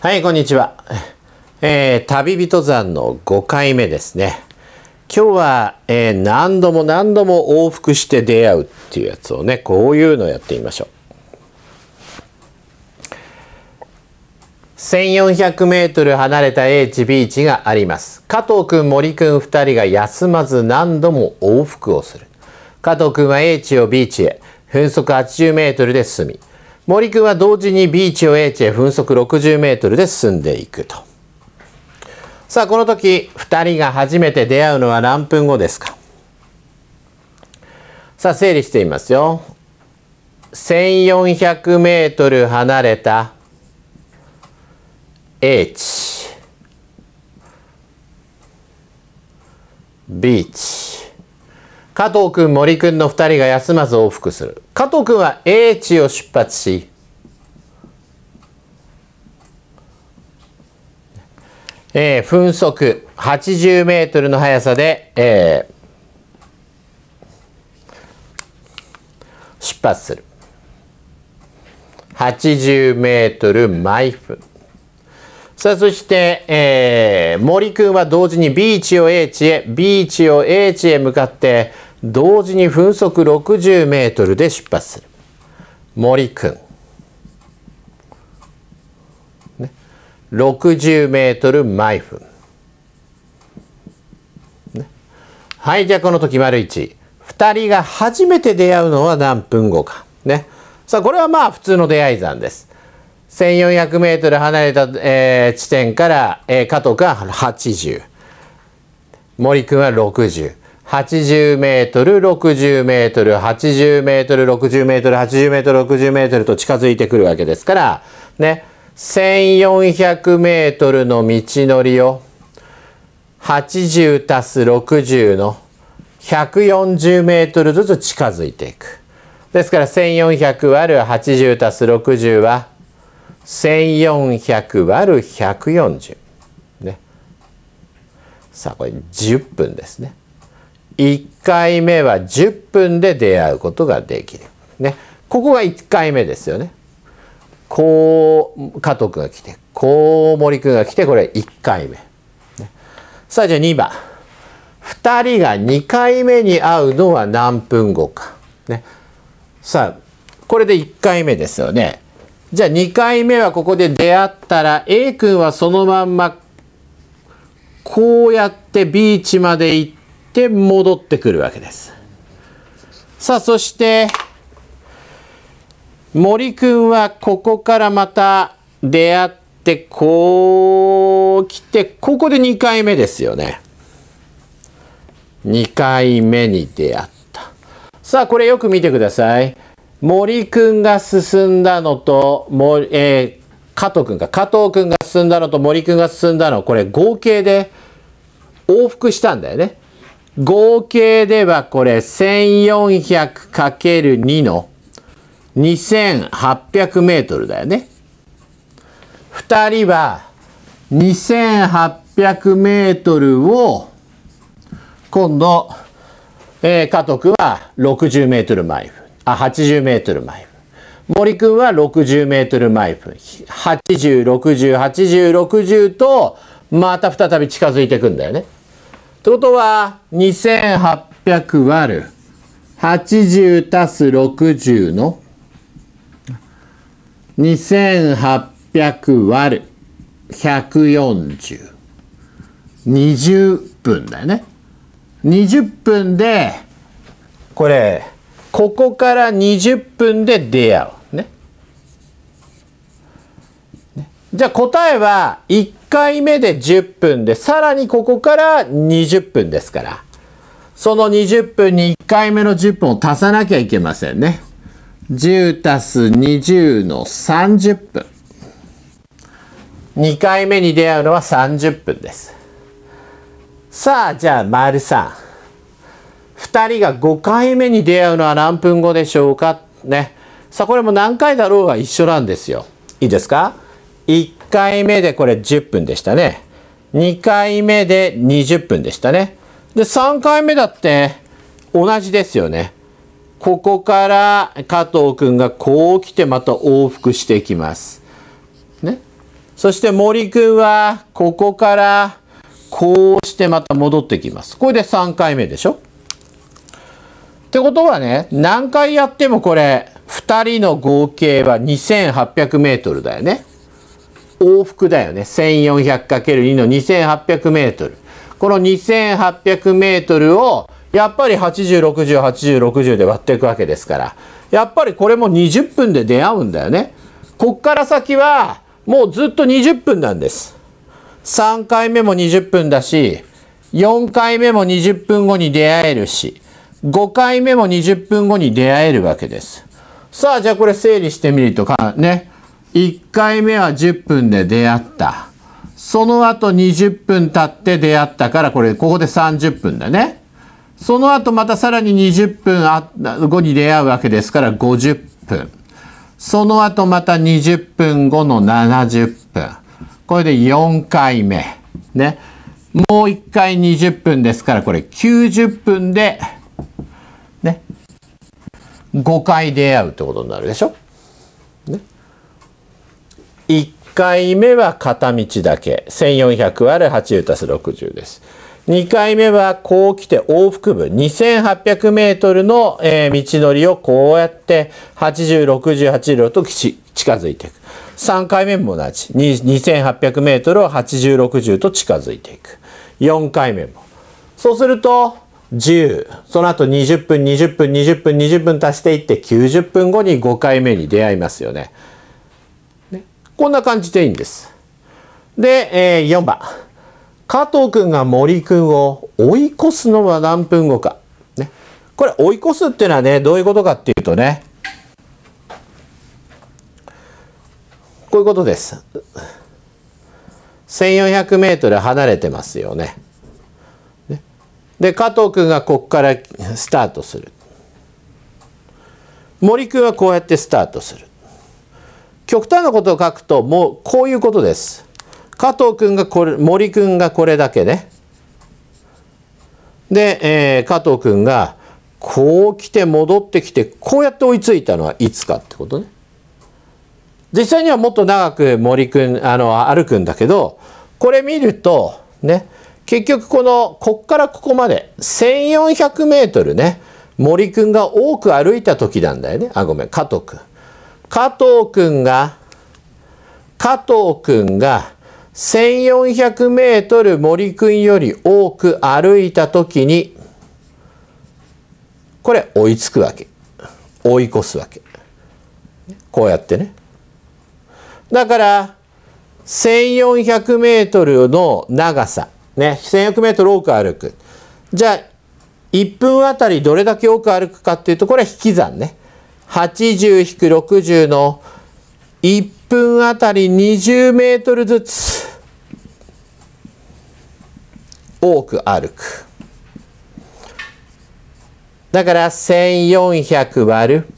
はい、こんにちは。えー、旅人山の5回目ですね。今日は、えー、何度も何度も往復して出会うっていうやつをね、こういうのをやってみましょう。1400メートル離れた H ビーチがあります。加藤くん、森くん2人が休まず何度も往復をする。加藤くんは H をビーチへ、分速80メートルで進み、森くんは同時にビーチを H へ分速60メートルで進んでいくと。さあ、この時、2人が初めて出会うのは何分後ですかさあ、整理してみますよ。1400メートル離れた H、ビーチ、加藤くん、森くんの2人が休まず往復する。加藤くんは A 地を出発し、え分速80メートルの速さで、え出発する。80メートル毎分。さあ、そして、えー、森くんは同時に B 地を A 地へ、B 地を A 地へ向かって、同時に分速60メートルで出発する森くん、ね、60メートル毎分、ね、はいじゃあこの時丸1 2人が初めて出会うのは何分後かねさあこれはまあ普通の出会い算です 1400m 離れた、えー、地点から、えー、加藤んは80森んは60 80メートル、60メートル、80メートル、60メートル、80メートル、60メートルと近づいてくるわけですから、ね、1400メートルの道のりを80たす60の140メートルずつ近づいていく。ですから1400割る80たす60は1400割る140。ね。さあこれ10分ですね。1回目は10分で出会うことができる。ね、ここが1回目ですよね。こう加藤君が来てこう森君が来てこれ1回目。ね、さあじゃあ2番。2人が2回目に会うのは何分後か。ね、さあこれで1回目ですよね。じゃあ2回目はここで出会ったら A 君はそのまんまこうやってビーチまで行ってして戻ってくるわけです。さあ、そして、森くんはここからまた出会って、こう来て、ここで2回目ですよね。2回目に出会った。さあ、これよく見てください。森くんが進んだのと、もえー、加藤くん加藤くんが進んだのと森くんが進んだの、これ合計で往復したんだよね。合計ではこれ 1400×2 の2800メートルだよね。2人は2800メートルを今度、えー、加藤君は60メートル毎分。あ、80メートル毎分。森君は60メートル毎分。80、60、80、60と、また再び近づいていくんだよね。ってことは、2800割る80足す60の2800割る140。20分だよね。20分で、これ、ここから20分で出会う。じゃあ答えは1回目で10分で、さらにここから20分ですから。その20分に1回目の10分を足さなきゃいけませんね。10足す20の30分。2回目に出会うのは30分です。さあ、じゃあ、丸ん。2人が5回目に出会うのは何分後でしょうかね。さあ、これも何回だろうが一緒なんですよ。いいですか1回目でこれ10分でしたね。2回目で20分でしたね。で、3回目だって同じですよね。ここから加藤くんがこう来てまた往復していきます。ね。そして森くんはここからこうしてまた戻ってきます。これで3回目でしょってことはね、何回やってもこれ、2人の合計は2800メートルだよね。往復だよね。1400×2 の 2800m。この 2800m をやっぱり80、60、80、60で割っていくわけですから。やっぱりこれも20分で出会うんだよね。こっから先はもうずっと20分なんです。3回目も20分だし、4回目も20分後に出会えるし、5回目も20分後に出会えるわけです。さあ、じゃあこれ整理してみるとか、ね。1回目は10分で出会った。その後20分経って出会ったから、これ、ここで30分だね。その後またさらに20分後に出会うわけですから50分。その後また20分後の70分。これで4回目。ね。もう1回20分ですから、これ90分で、ね。5回出会うってことになるでしょ1回目は片道だけ 1400÷8 足す60です。2回目はこう来て往復部 2800m の、道のりをこうやって8068両と近づいていく。3回目も同じ 2800m を8060と近づいていく。4回目も。そうすると10その後20分20分20分20分足していって90分後に5回目に出会いますよね。こんな感じでいいんです。で、えー、4番。加藤くんが森くんを追い越すのは何分後か。ね。これ追い越すっていうのはね、どういうことかっていうとね、こういうことです。1400メートル離れてますよね。で、加藤くんがここからスタートする。森くんはこうやってスタートする。極端なことを書くともうこういうことです。加藤君がこれ森君がこれだけね。で、えー、加藤君がこう来て戻ってきてこうやって追いついたのはいつかってことね。実際にはもっと長く森君あの歩くんだけどこれ見るとね結局このこっからここまで 1,400m ね森君が多く歩いた時なんだよねあごめん加藤君。加藤くんが、加藤くんが1400メートル森くんより多く歩いた時に、これ追いつくわけ。追い越すわけ。こうやってね。だから、1400メートルの長さ。ね、1400メートル多く歩く。じゃあ、1分あたりどれだけ多く歩くかっていうと、これは引き算ね。80-60の1分あたり20メートルずつ多く歩く。だから1400割る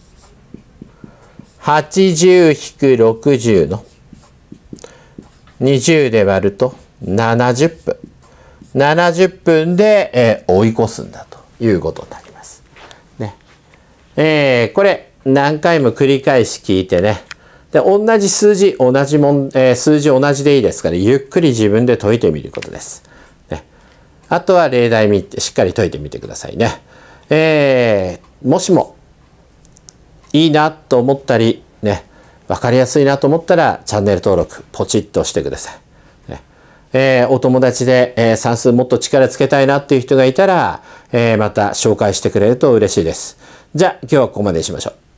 80-60の20で割ると70分。70分で、えー、追い越すんだということになります。ね。えー、これ何回も繰り返し聞いてね。で、同じ数字、同じもん、えー、数字同じでいいですから、ゆっくり自分で解いてみることです。ね、あとは例題見て、しっかり解いてみてくださいね。えー、もしも、いいなと思ったり、ね、わかりやすいなと思ったら、チャンネル登録、ポチッとしてください。えー、お友達で、えー、算数もっと力つけたいなっていう人がいたら、えー、また紹介してくれると嬉しいです。じゃあ、今日はここまでにしましょう。